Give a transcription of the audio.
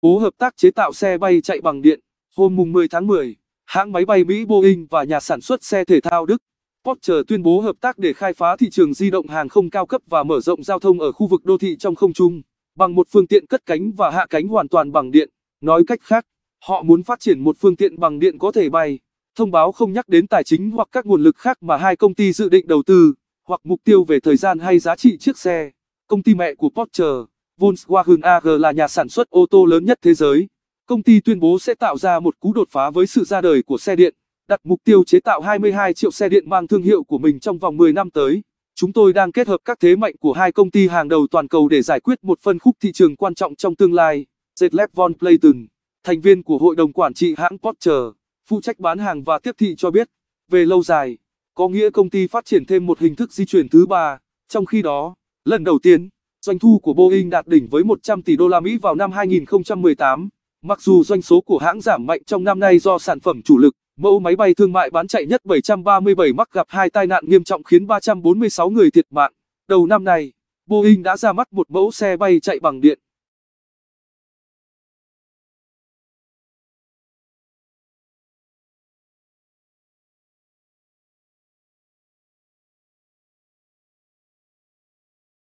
Ố hợp tác chế tạo xe bay chạy bằng điện. Hôm mùng 10 tháng 10, hãng máy bay Mỹ Boeing và nhà sản xuất xe thể thao Đức Porsche tuyên bố hợp tác để khai phá thị trường di động hàng không cao cấp và mở rộng giao thông ở khu vực đô thị trong không trung bằng một phương tiện cất cánh và hạ cánh hoàn toàn bằng điện. Nói cách khác, họ muốn phát triển một phương tiện bằng điện có thể bay. Thông báo không nhắc đến tài chính hoặc các nguồn lực khác mà hai công ty dự định đầu tư, hoặc mục tiêu về thời gian hay giá trị chiếc xe. Công ty mẹ của Porsche Volkswagen AG là nhà sản xuất ô tô lớn nhất thế giới. Công ty tuyên bố sẽ tạo ra một cú đột phá với sự ra đời của xe điện, đặt mục tiêu chế tạo 22 triệu xe điện mang thương hiệu của mình trong vòng 10 năm tới. Chúng tôi đang kết hợp các thế mạnh của hai công ty hàng đầu toàn cầu để giải quyết một phân khúc thị trường quan trọng trong tương lai. Zetlep von Playton, thành viên của hội đồng quản trị hãng Porsche, phụ trách bán hàng và tiếp thị cho biết, về lâu dài, có nghĩa công ty phát triển thêm một hình thức di chuyển thứ ba, trong khi đó, lần đầu tiên Doanh thu của Boeing đạt đỉnh với 100 tỷ đô la Mỹ vào năm 2018. Mặc dù doanh số của hãng giảm mạnh trong năm nay do sản phẩm chủ lực, mẫu máy bay thương mại bán chạy nhất 737 mắc gặp hai tai nạn nghiêm trọng khiến 346 người thiệt mạng. Đầu năm nay, Boeing đã ra mắt một mẫu xe bay chạy bằng điện.